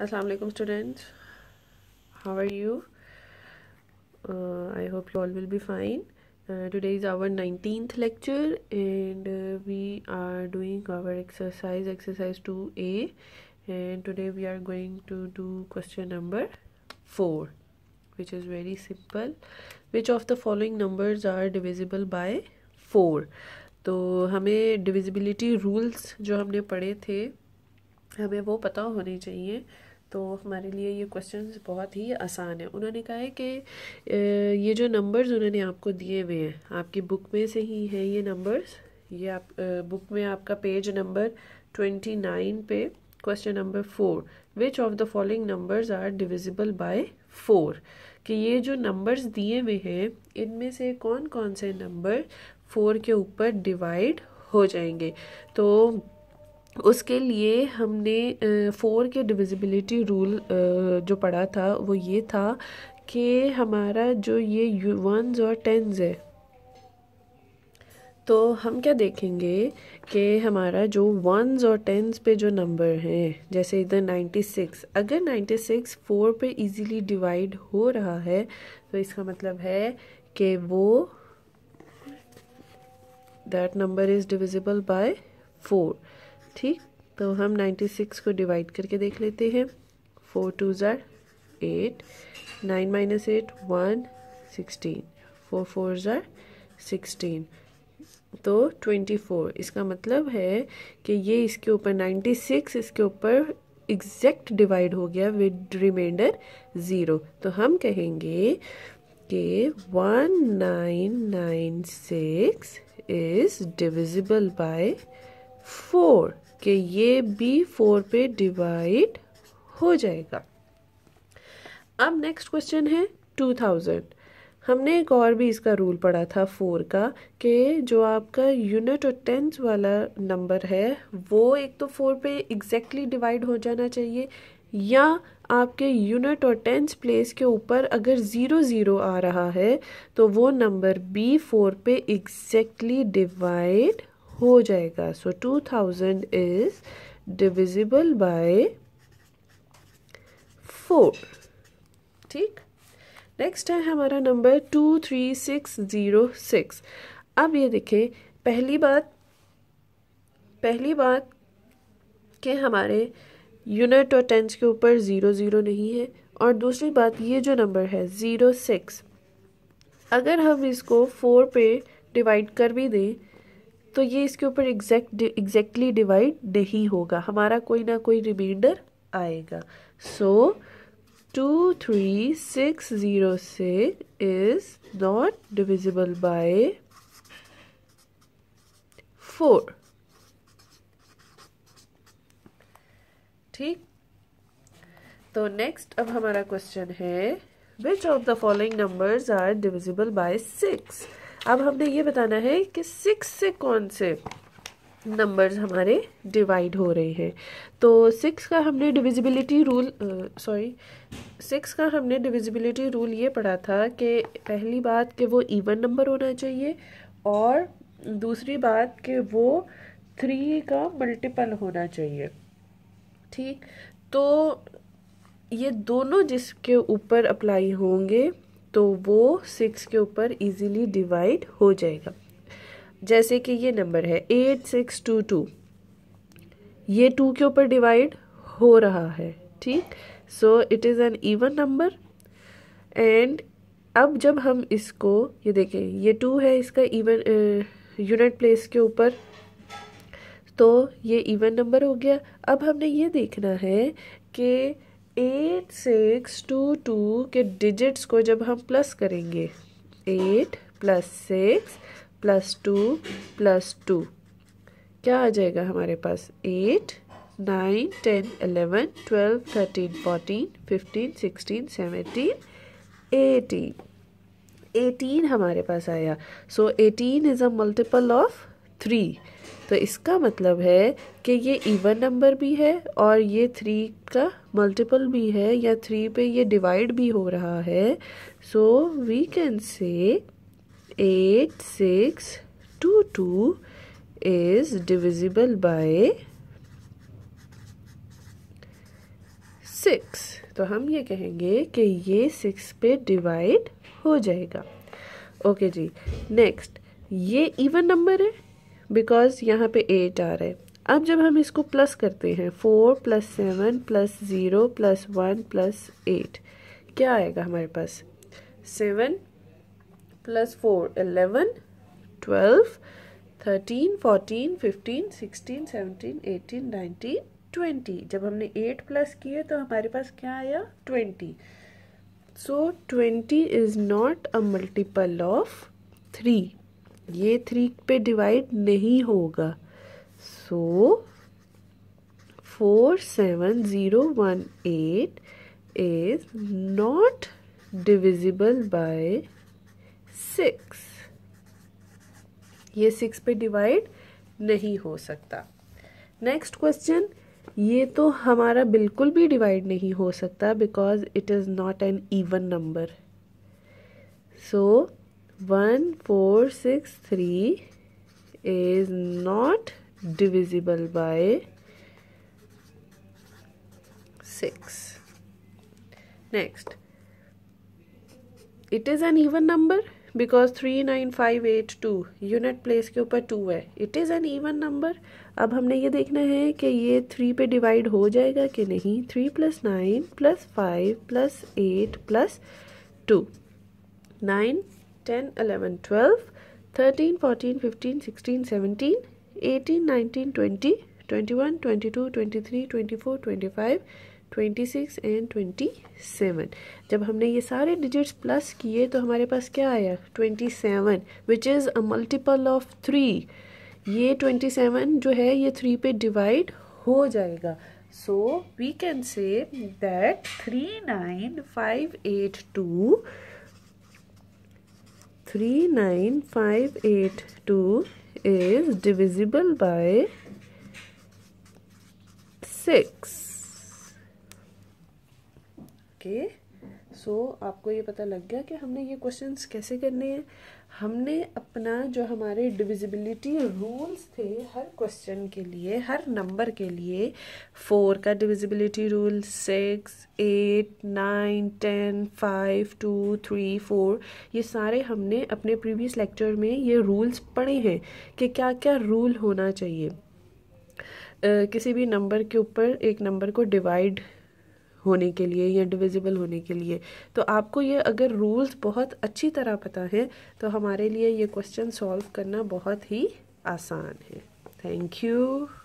Aslam student how are you I hope you all will be fine today is our nineteen lecture and we are doing our exercise exercise two A and today we are going to do question number four which is very simple which of the following numbers are divisible by four तो हमें divisibility rules जो हमने पढ़े थे हमें वो पता होनी चाहिए तो हमारे लिए ये क्वेश्चन बहुत ही आसान है उन्होंने कहा है कि ये जो नंबर्स उन्होंने आपको दिए हुए हैं आपकी बुक में से ही हैं ये नंबर्स ये आप बुक में आपका पेज नंबर ट्वेंटी नाइन पे question number four which of the following numbers are divisible by four कि ये जो नंबर्स दिए हुए हैं इनमें से कौन कौन से नंबर फोर के ऊपर डिवाइड हो जाएंगे तो उसके लिए हमने फ़ोर के डिविजिबिलिटी रूल जो पढ़ा था वो ये था कि हमारा जो ये वंस और टेंस है तो हम क्या देखेंगे कि हमारा जो वंस और टेंस पे जो नंबर हैं जैसे इधर नाइन्टी सिक्स अगर नाइन्टी सिक्स फोर पे इजीली डिवाइड हो रहा है तो इसका मतलब है कि वो that number is divisible by four ठीक तो हम 96 को डिवाइड करके देख लेते हैं फोर टू ज़ार eight nine minus eight one sixteen four four ज़ार सिक्सटीन तो 24 इसका मतलब है कि ये इसके ऊपर 96 इसके ऊपर एग्जैक्ट डिवाइड हो गया विद रिमाइंडर ज़ीरो तो हम कहेंगे कि 1996 इज़ डिविजिबल बाय फोर कि ये बी फोर पे डिवाइड हो जाएगा अब नेक्स्ट क्वेश्चन है टू थाउजेंड हमने एक और भी इसका रूल पढ़ा था फोर का कि जो आपका यूनिट और टेंथ वाला नंबर है वो एक तो फोर पे एग्जैक्टली डिवाइड हो जाना चाहिए या आपके यूनिट और टेंस प्लेस के ऊपर अगर ज़ीरो ज़ीरो आ रहा है तो वो नंबर बी फोर पे एग्जैक्टली डिवाइड हो जाएगा so two thousand is divisible by four ठीक नेक्स्ट है हमारा number two three six zero six अब ये देखें पहली बात पहली बात कि हमारे यूनिट और टेंस के ऊपर ज़ीरो ज़ीरो नहीं है और दूसरी बात ये जो नंबर है ज़ीरो सिक्स अगर हम इसको फोर पे डिवाइड कर भी दें तो ये इसके ऊपर एग्जैक्ट एग्जैक्टली डिवाइड नहीं होगा हमारा कोई ना कोई रिमाइंडर आएगा so two three six zero six is not divisible by four ठीक तो नेक्स्ट अब हमारा क्वेश्चन है which of the following numbers are divisible by six अब हमने ये बताना है कि सिक्स से कौन से नंबर्स हमारे डिवाइड हो रहे हैं तो सिक्स का हमने डिविजिबिलिटी रूल सॉरी सिक्स का हमने डिविजिबिलिटी रूल ये पढ़ा था कि पहली बात कि वो इवन नंबर होना चाहिए और दूसरी बात कि वो थ्री का मल्टीपल होना चाहिए ठीक तो ये दोनों जिसके ऊपर अप्लाई होंगे तो वो सिक्स के ऊपर इजीली डिवाइड हो जाएगा जैसे कि ये नंबर है एट सिक्स टू टू ये टू के ऊपर डिवाइड हो रहा है ठीक so it is an even number and अब जब हम इसको ये देखें ये टू है इसका इवन यूनिट प्लेस के ऊपर तो ये इवन नंबर हो गया अब हमने ये देखना है कि एट सिक्स टू टू के डिजिट्स को जब हम प्लस करेंगे eight plus six plus two plus two क्या आ जाएगा हमारे पास eight nine ten eleven twelve thirteen fourteen fifteen sixteen seventeen eighteen eighteen हमारे पास आया so eighteen is a multiple of three तो इसका मतलब है कि ये इवन नंबर भी है और ये थ्री का मल्टीपल भी है या थ्री पे ये डिवाइड भी हो रहा है so we can say eight six two two is divisible by six तो हम ये कहेंगे कि ये सिक्स पे डिवाइड हो जाएगा ओके okay जी नेक्स्ट ये इवन नंबर है बिकॉज यहाँ पे एट आ रहा है अब जब हम इसको प्लस करते हैं four plus seven plus zero plus one plus eight क्या आएगा हमारे पास seven plus four eleven twelve thirteen fourteen fifteen sixteen seventeen eighteen nineteen twenty जब हमने एट प्लस किए तो हमारे पास क्या आया twenty so twenty is not a multiple of three ये थ्री पे डिवाइड नहीं होगा so four seven zero one eight is not divisible by six ये सिक्स पे डिवाइड नहीं हो सकता नेक्स्ट क्वेश्चन ये तो हमारा बिल्कुल भी डिवाइड नहीं हो सकता because it is not an even number so one four six three is not divisible by six next it is an even number because three nine five eight two unit place के ऊपर two है it is an even number अब हमने ये देखना है कि ये थ्री पे डिवाइड हो जाएगा कि नहीं three plus nine plus five plus eight plus two nine 10, 11, 12, 13, 14, 15, 16, 17, 18, 19, 20, 21, 22, 23, 24, 25, 26 and 27 जब हमने ये सारे डिजिट्स प्लस किए तो हमारे पास क्या आया 27 which is a multiple of three ये 27 जो है ये थ्री पे डिवाइड हो जाएगा so we can say that three nine five eight two three nine five eight two is divisible by six okay so आपको ये पता लग गया कि हमने ये क्वेश्चंस कैसे करने हैं हमने अपना जो हमारे डिविजिबिलिटी रूल्स थे हर क्वेश्चन के लिए हर नंबर के लिए फोर का divisibility rule six eight nine ten five two three four ये सारे हमने अपने प्रीवियस लेक्चर में ये रूल्स पढ़े हैं कि क्या क्या रूल होना चाहिए Uh, किसी भी नंबर के ऊपर एक नंबर को डिवाइड होने के लिए या डिविजिबल होने के लिए तो आपको ये अगर रूल्स बहुत अच्छी तरह पता है तो हमारे लिए ये क्वेश्चन सॉल्व करना बहुत ही आसान है थैंक यू